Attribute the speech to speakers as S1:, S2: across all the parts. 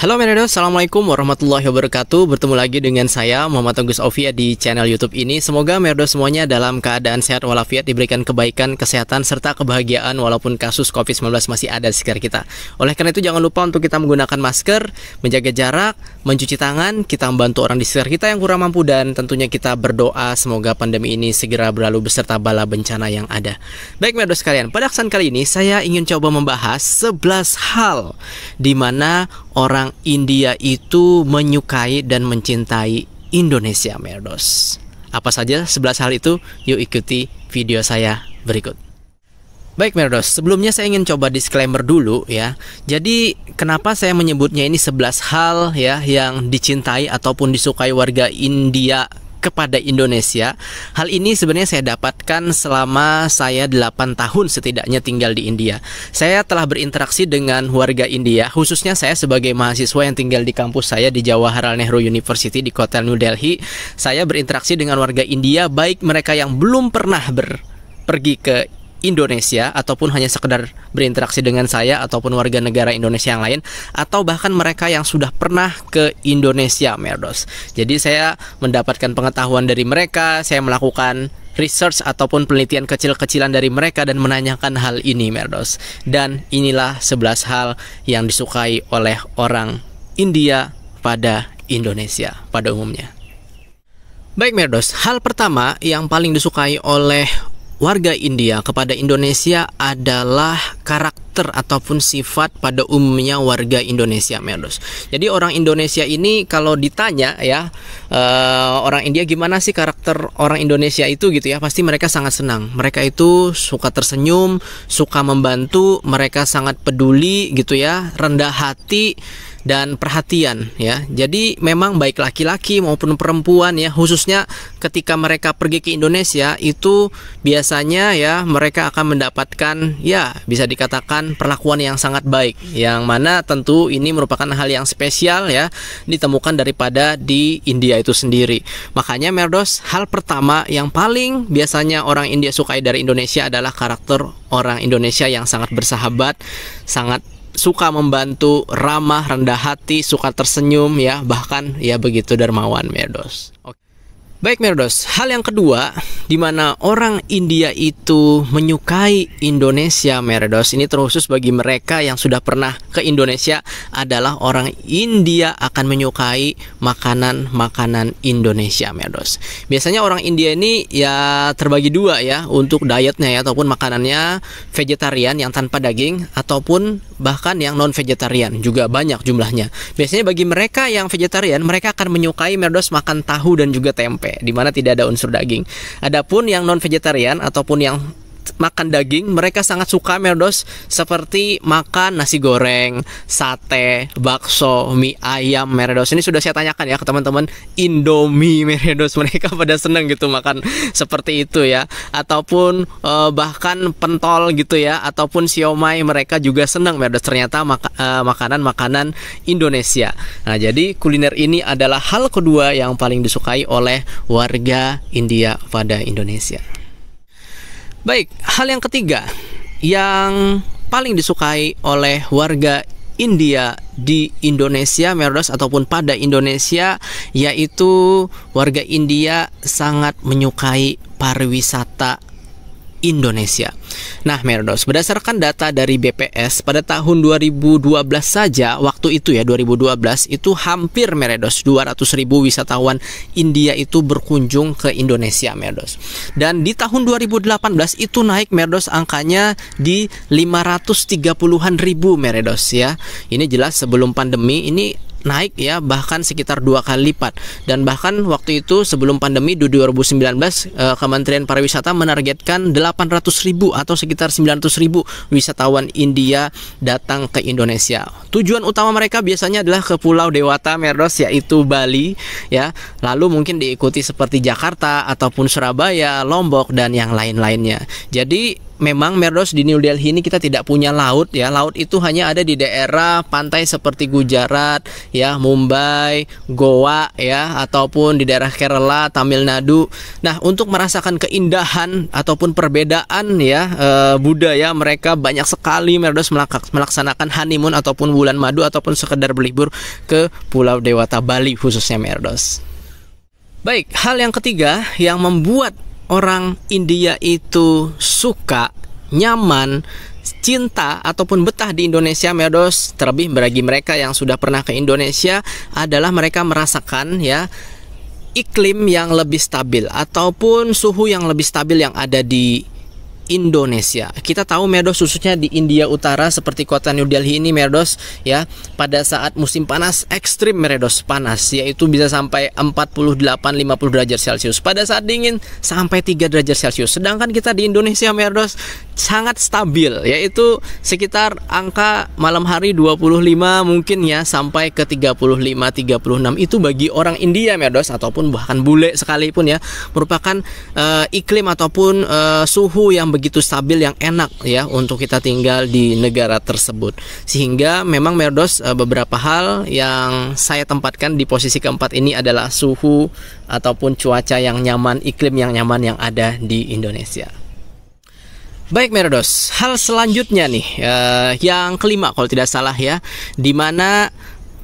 S1: Halo Menedo, Assalamualaikum warahmatullahi wabarakatuh Bertemu lagi dengan saya Muhammad Agus Ovia di channel Youtube ini Semoga Merdo semuanya dalam keadaan sehat walafiat Diberikan kebaikan, kesehatan, serta kebahagiaan Walaupun kasus COVID-19 masih ada di sekitar kita Oleh karena itu jangan lupa untuk kita menggunakan masker Menjaga jarak, mencuci tangan Kita membantu orang di sekitar kita yang kurang mampu Dan tentunya kita berdoa semoga pandemi ini segera berlalu Beserta bala bencana yang ada Baik Merdo sekalian, pada kesan kali ini Saya ingin coba membahas 11 hal di mana orang orang India itu menyukai dan mencintai Indonesia Merdos? Apa saja 11 hal itu? Yuk ikuti video saya berikut. Baik Merdos, sebelumnya saya ingin coba disclaimer dulu ya. Jadi kenapa saya menyebutnya ini 11 hal ya yang dicintai ataupun disukai warga India kepada Indonesia. Hal ini sebenarnya saya dapatkan selama saya 8 tahun setidaknya tinggal di India. Saya telah berinteraksi dengan warga India, khususnya saya sebagai mahasiswa yang tinggal di kampus saya di Jawaharlal Nehru University di kota New Delhi. Saya berinteraksi dengan warga India baik mereka yang belum pernah ber pergi ke Indonesia ataupun hanya sekedar berinteraksi dengan saya ataupun warga negara Indonesia yang lain atau bahkan mereka yang sudah pernah ke Indonesia Merdos. Jadi saya mendapatkan pengetahuan dari mereka, saya melakukan research ataupun penelitian kecil-kecilan dari mereka dan menanyakan hal ini Merdos. Dan inilah 11 hal yang disukai oleh orang India pada Indonesia pada umumnya. Baik Merdos, hal pertama yang paling disukai oleh warga India kepada Indonesia adalah karakter ataupun sifat pada umumnya warga Indonesia Merdos. Jadi orang Indonesia ini kalau ditanya ya uh, orang India gimana sih karakter orang Indonesia itu gitu ya pasti mereka sangat senang. Mereka itu suka tersenyum, suka membantu, mereka sangat peduli gitu ya, rendah hati dan perhatian ya. Jadi memang baik laki-laki maupun perempuan ya khususnya ketika mereka pergi ke Indonesia itu biasanya ya mereka akan mendapatkan ya bisa dikatakan perlakuan yang sangat baik yang mana tentu ini merupakan hal yang spesial ya ditemukan daripada di India itu sendiri. Makanya Merdos hal pertama yang paling biasanya orang India sukai dari Indonesia adalah karakter orang Indonesia yang sangat bersahabat, sangat suka membantu, ramah, rendah hati, suka tersenyum ya, bahkan ya begitu dermawan Merdos. Oke. Baik Merdos, hal yang kedua di mana orang India itu menyukai Indonesia Merdos ini terkhusus bagi mereka yang sudah pernah ke Indonesia adalah orang India akan menyukai makanan-makanan Indonesia Merdos. Biasanya orang India ini ya terbagi dua ya untuk dietnya ya ataupun makanannya vegetarian yang tanpa daging ataupun bahkan yang non vegetarian juga banyak jumlahnya. Biasanya bagi mereka yang vegetarian mereka akan menyukai Merdos makan tahu dan juga tempe tempe, di mana tidak ada unsur daging. Adapun yang non vegetarian ataupun yang makan daging, mereka sangat suka merdos seperti makan nasi goreng, sate, bakso, mie ayam merdos. Ini sudah saya tanyakan ya ke teman-teman Indomie merdos mereka pada seneng gitu makan seperti itu ya. Ataupun eh, bahkan pentol gitu ya ataupun siomay mereka juga seneng merdos ternyata eh, makanan-makanan Indonesia. Nah, jadi kuliner ini adalah hal kedua yang paling disukai oleh warga India pada Indonesia. Baik, hal yang ketiga yang paling disukai oleh warga India di Indonesia, Merdos ataupun pada Indonesia, yaitu warga India sangat menyukai pariwisata Indonesia. Nah, Merdos, berdasarkan data dari BPS pada tahun 2012 saja, waktu itu ya 2012 itu hampir Merdos 200 ribu wisatawan India itu berkunjung ke Indonesia Merdos. Dan di tahun 2018 itu naik Merdos angkanya di 530-an ribu Merdos ya. Ini jelas sebelum pandemi ini naik ya bahkan sekitar dua kali lipat dan bahkan waktu itu sebelum pandemi di 2019 eh, Kementerian Pariwisata menargetkan 800 ribu atau sekitar 900 ribu wisatawan India datang ke Indonesia tujuan utama mereka biasanya adalah ke Pulau Dewata Merdos yaitu Bali ya lalu mungkin diikuti seperti Jakarta ataupun Surabaya Lombok dan yang lain-lainnya jadi memang Merdos di New Delhi ini kita tidak punya laut ya. Laut itu hanya ada di daerah pantai seperti Gujarat, ya, Mumbai, Goa ya, ataupun di daerah Kerala, Tamil Nadu. Nah, untuk merasakan keindahan ataupun perbedaan ya e, budaya mereka banyak sekali Merdos melaksanakan honeymoon ataupun bulan madu ataupun sekedar berlibur ke Pulau Dewata Bali khususnya Merdos. Baik, hal yang ketiga yang membuat orang India itu suka, nyaman, cinta ataupun betah di Indonesia Medos terlebih bagi mereka yang sudah pernah ke Indonesia adalah mereka merasakan ya iklim yang lebih stabil ataupun suhu yang lebih stabil yang ada di Indonesia. Kita tahu Merdos khususnya di India Utara seperti kota New Delhi ini Merdos ya pada saat musim panas ekstrim Merdos panas yaitu bisa sampai 48-50 derajat Celcius. Pada saat dingin sampai 3 derajat Celcius. Sedangkan kita di Indonesia Merdos sangat stabil yaitu sekitar angka malam hari 25 mungkin ya sampai ke 35 36 itu bagi orang India Merdos ya, ataupun bahkan bule sekalipun ya merupakan uh, iklim ataupun uh, suhu yang begitu stabil yang enak ya untuk kita tinggal di negara tersebut sehingga memang Merdos uh, eh, beberapa hal yang saya tempatkan di posisi keempat ini adalah suhu ataupun cuaca yang nyaman iklim yang nyaman yang ada di Indonesia Baik Merodos, hal selanjutnya nih uh, yang kelima kalau tidak salah ya, di mana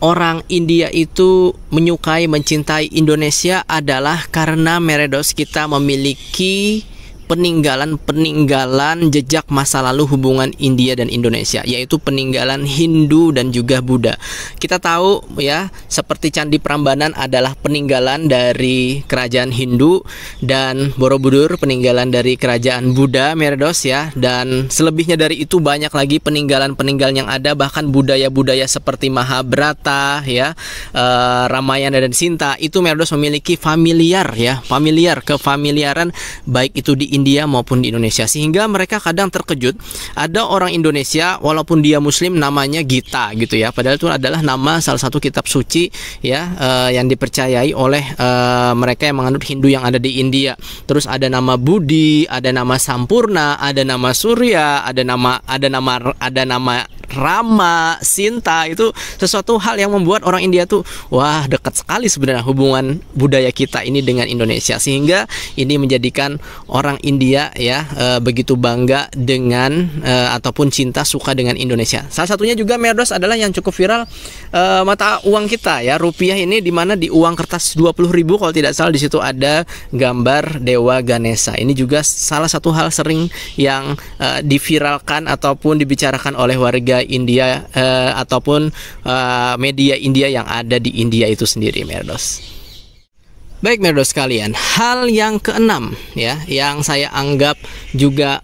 S1: orang India itu menyukai mencintai Indonesia adalah karena Merodos kita memiliki peninggalan-peninggalan jejak masa lalu hubungan India dan Indonesia, yaitu peninggalan Hindu dan juga Buddha. Kita tahu ya, seperti Candi Prambanan adalah peninggalan dari kerajaan Hindu dan Borobudur peninggalan dari kerajaan Buddha Merdos ya, dan selebihnya dari itu banyak lagi peninggalan-peninggalan yang ada bahkan budaya-budaya seperti Mahabharata ya, eh, Ramayana dan Sinta itu Merdos memiliki familiar ya, familiar kefamiliaran baik itu di India maupun di Indonesia sehingga mereka kadang terkejut ada orang Indonesia walaupun dia muslim namanya Gita gitu ya padahal itu adalah nama salah satu kitab suci ya uh, yang dipercayai oleh uh, mereka yang menganut Hindu yang ada di India terus ada nama Budi ada nama Sampurna ada nama Surya ada nama ada nama ada nama Rama, Sinta itu sesuatu hal yang membuat orang India tuh wah dekat sekali sebenarnya hubungan budaya kita ini dengan Indonesia sehingga ini menjadikan orang India ya uh, begitu bangga dengan uh, ataupun cinta suka dengan Indonesia. Salah satunya juga Merdos adalah yang cukup viral uh, mata uang kita ya rupiah ini di mana di uang kertas ribu kalau tidak salah di situ ada gambar Dewa Ganesa. Ini juga salah satu hal sering yang uh, diviralkan ataupun dibicarakan oleh warga India uh, ataupun uh, media India yang ada di India itu sendiri Merdos. Baik Merdo sekalian, hal yang keenam ya yang saya anggap juga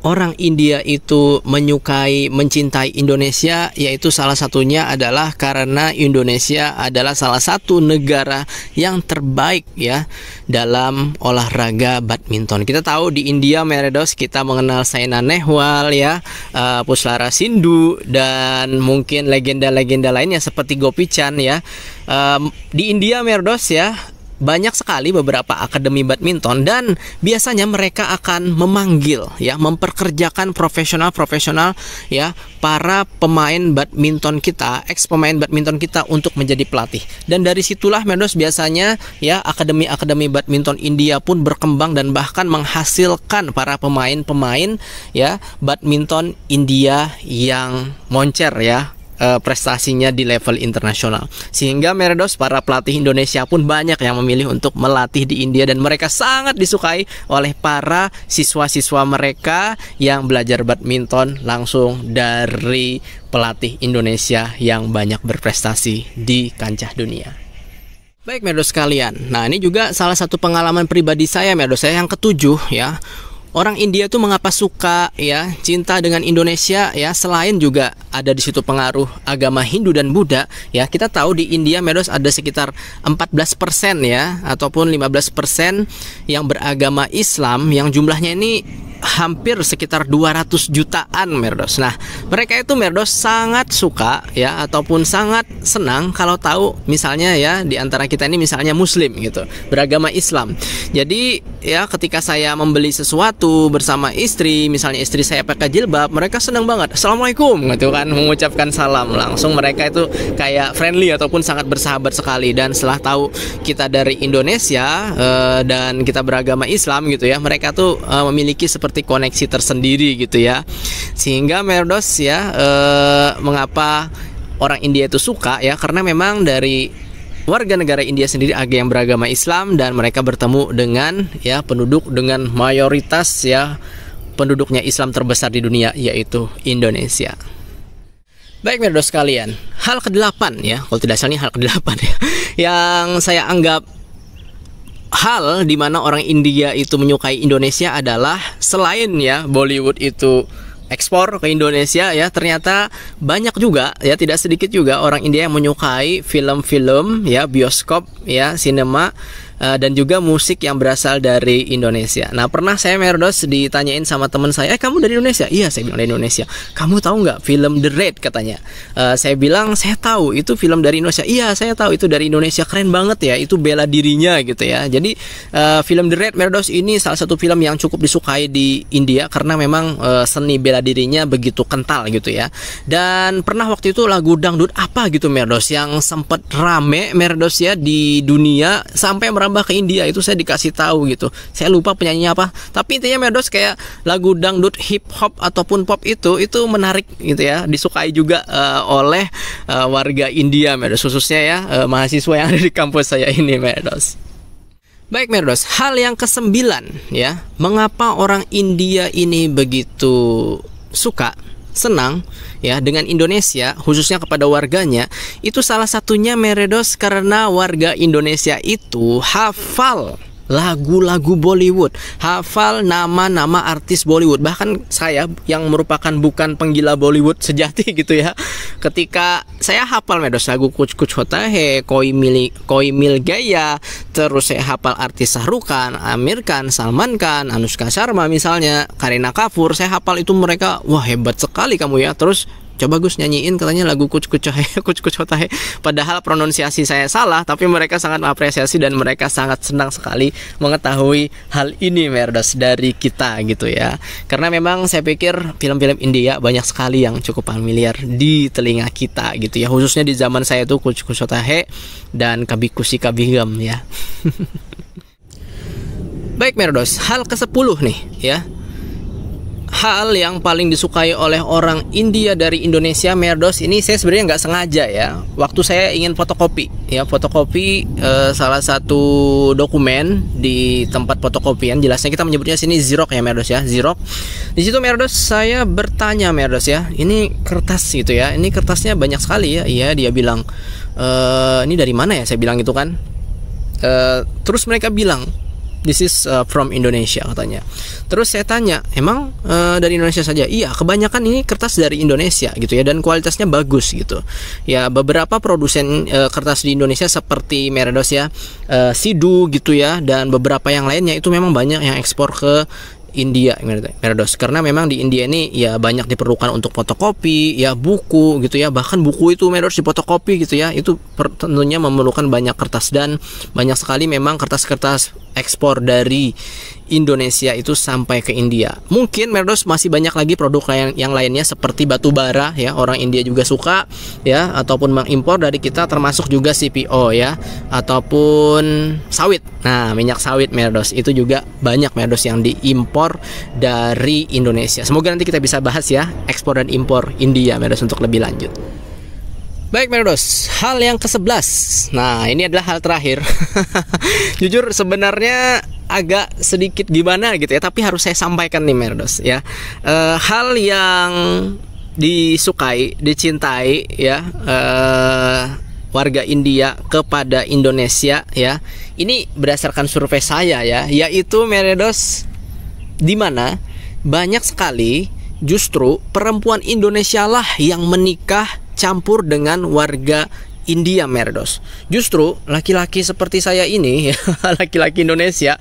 S1: orang India itu menyukai mencintai Indonesia yaitu salah satunya adalah karena Indonesia adalah salah satu negara yang terbaik ya dalam olahraga badminton. Kita tahu di India Meredos kita mengenal Saina Nehwal ya, uh, Puslara Sindu dan mungkin legenda-legenda lainnya seperti Gopi Chan ya. Um, di India Meredos ya banyak sekali beberapa akademi badminton dan biasanya mereka akan memanggil ya memperkerjakan profesional-profesional ya para pemain badminton kita ex pemain badminton kita untuk menjadi pelatih dan dari situlah Medos biasanya ya akademi-akademi badminton India pun berkembang dan bahkan menghasilkan para pemain-pemain ya badminton India yang moncer ya Eh, prestasinya di level internasional. Sehingga Meredos para pelatih Indonesia pun banyak yang memilih untuk melatih di India dan mereka sangat disukai oleh para siswa-siswa mereka yang belajar badminton langsung dari pelatih Indonesia yang banyak berprestasi di kancah dunia. Baik Meredos sekalian. Nah, ini juga salah satu pengalaman pribadi saya Meredos saya yang ketujuh ya orang India tuh mengapa suka ya cinta dengan Indonesia ya selain juga ada di situ pengaruh agama Hindu dan Buddha ya kita tahu di India Medos ada sekitar 14% ya ataupun 15% yang beragama Islam yang jumlahnya ini hampir sekitar 200 jutaan Merdos. Nah, mereka itu Merdos sangat suka ya ataupun sangat senang kalau tahu misalnya ya di antara kita ini misalnya muslim gitu, beragama Islam. Jadi ya ketika saya membeli sesuatu bersama istri misalnya istri saya pakai jilbab mereka senang banget assalamualaikum gitu kan mengucapkan salam langsung mereka itu kayak friendly ataupun sangat bersahabat sekali dan setelah tahu kita dari Indonesia uh, dan kita beragama Islam gitu ya mereka tuh uh, memiliki seperti koneksi tersendiri gitu ya sehingga Merdos ya uh, mengapa orang India itu suka ya karena memang dari warga negara India sendiri agak yang beragama Islam dan mereka bertemu dengan ya penduduk dengan mayoritas ya penduduknya Islam terbesar di dunia yaitu Indonesia. Baik Mirdo sekalian, hal ke-8 ya, kalau tidak salah ini hal ke-8 ya, yang saya anggap hal di mana orang India itu menyukai Indonesia adalah selain ya Bollywood itu ekspor ke Indonesia ya ternyata banyak juga ya tidak sedikit juga orang India yang menyukai film-film ya bioskop ya sinema Eh, dan juga musik yang berasal dari Indonesia. Nah pernah saya Merdos ditanyain sama teman saya, eh kamu dari Indonesia? Iya saya bilang dari Indonesia. Kamu tahu nggak film The Raid katanya? Uh, saya bilang saya tahu itu film dari Indonesia. Iya saya tahu itu dari Indonesia keren banget ya itu bela dirinya gitu ya. Jadi uh, film The Raid Merdos ini salah satu film yang cukup disukai di India karena memang uh, seni bela dirinya begitu kental gitu ya. Dan pernah waktu itu lagu dangdut apa gitu Merdos yang sempet rame Merdos ya di dunia sampai merasa merambah ke India itu saya dikasih tahu gitu saya lupa penyanyinya apa tapi intinya Medos kayak lagu dangdut hip hop ataupun pop itu itu menarik gitu ya disukai juga uh, oleh uh, warga India Medos khususnya ya uh, mahasiswa yang ada di kampus saya ini Medos Baik Merdos, hal yang kesembilan ya, mengapa orang India ini begitu suka senang ya dengan Indonesia khususnya kepada warganya itu salah satunya Meredos karena warga Indonesia itu hafal lagu-lagu Bollywood, hafal nama-nama artis Bollywood. Bahkan saya yang merupakan bukan penggila Bollywood sejati gitu ya. Ketika saya hafal Medos lagu Kuch Kuch Hota Hai, Koi mili, Koi Mil Gaya, terus saya hafal artis Sahrukan, Amir Khan, Salman Khan, Anushka Sharma misalnya, Karina Kapoor, saya hafal itu mereka wah hebat sekali kamu ya. Terus coba Gus nyanyiin katanya lagu kucu kuc kucu kuc padahal pronunciasi saya salah tapi mereka sangat mengapresiasi dan mereka sangat senang sekali mengetahui hal ini merdas dari kita gitu ya karena memang saya pikir film-film India banyak sekali yang cukup familiar di telinga kita gitu ya khususnya di zaman saya itu kucu kuc dan kabikusi kabigam ya Baik Merdos, hal ke-10 nih ya hal yang paling disukai oleh orang India dari Indonesia Merdos ini saya sebenarnya nggak sengaja ya waktu saya ingin fotokopi ya fotokopi e, salah satu dokumen di tempat fotokopian jelasnya kita menyebutnya sini zirok ya Merdos ya zirok. di situ Merdos saya bertanya Merdos ya ini kertas gitu ya ini kertasnya banyak sekali ya iya dia bilang e, ini dari mana ya saya bilang gitu kan e, terus mereka bilang this is uh, from Indonesia katanya. Terus saya tanya, emang uh, dari Indonesia saja? Iya, kebanyakan ini kertas dari Indonesia gitu ya dan kualitasnya bagus gitu. Ya, beberapa produsen uh, kertas di Indonesia seperti Meredos ya, uh, Sidu gitu ya dan beberapa yang lainnya itu memang banyak yang ekspor ke India Merdos karena memang di India ini ya banyak diperlukan untuk fotokopi ya buku gitu ya bahkan buku itu Merdos fotokopi gitu ya itu tentunya memerlukan banyak kertas dan banyak sekali memang kertas-kertas ekspor dari Indonesia itu sampai ke India. Mungkin Merdos masih banyak lagi produk lain yang lainnya seperti batu bara ya, orang India juga suka ya ataupun mengimpor dari kita termasuk juga CPO ya ataupun sawit. Nah, minyak sawit Merdos itu juga banyak Merdos yang diimpor dari Indonesia. Semoga nanti kita bisa bahas ya ekspor dan impor India Merdos untuk lebih lanjut. Baik Merdos, hal yang ke-11 Nah ini adalah hal terakhir Jujur sebenarnya agak sedikit gimana gitu ya tapi harus saya sampaikan nih Merdos ya e, hal yang disukai dicintai ya e, warga India kepada Indonesia ya ini berdasarkan survei saya ya yaitu Merdos di mana banyak sekali justru perempuan Indonesia lah yang menikah campur dengan warga India Merdos. Justru laki-laki seperti saya ini, laki-laki Indonesia,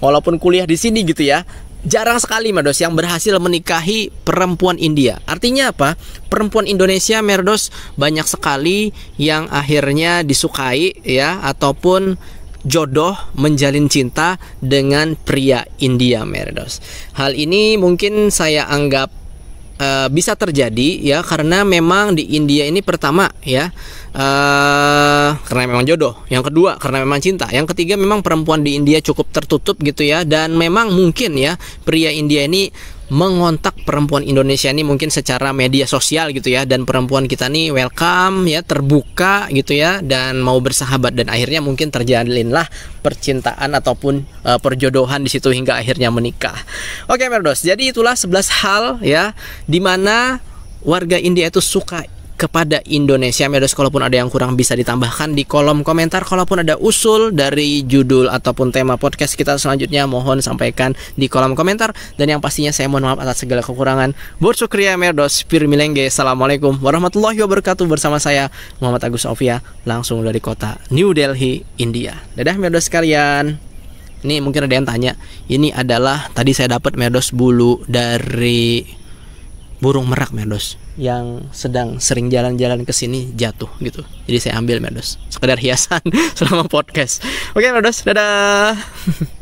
S1: walaupun kuliah di sini gitu ya, jarang sekali Merdos yang berhasil menikahi perempuan India. Artinya apa? Perempuan Indonesia Merdos banyak sekali yang akhirnya disukai ya ataupun jodoh menjalin cinta dengan pria India Merdos. Hal ini mungkin saya anggap uh, bisa terjadi ya karena memang di India ini pertama ya Eh, karena memang jodoh. Yang kedua karena memang cinta. Yang ketiga memang perempuan di India cukup tertutup gitu ya dan memang mungkin ya pria India ini mengontak perempuan Indonesia ini mungkin secara media sosial gitu ya dan perempuan kita nih welcome ya terbuka gitu ya dan mau bersahabat dan akhirnya mungkin terjalinlah percintaan ataupun uh, perjodohan di situ hingga akhirnya menikah. Oke Merdos, jadi itulah 11 hal ya dimana warga India itu suka kepada Indonesia Medos kalaupun ada yang kurang bisa ditambahkan di kolom komentar kalaupun ada usul dari judul ataupun tema podcast kita selanjutnya mohon sampaikan di kolom komentar dan yang pastinya saya mohon maaf atas segala kekurangan Bersukriya Medos Merdos Pirmilengge Assalamualaikum warahmatullahi wabarakatuh bersama saya Muhammad Agus Sofia langsung dari kota New Delhi India dadah Medos sekalian ini mungkin ada yang tanya ini adalah tadi saya dapat Medos bulu dari burung merak Merdos yang sedang sering jalan-jalan ke sini jatuh gitu. Jadi saya ambil Merdos sekedar hiasan selama podcast. Oke Merdos, dadah.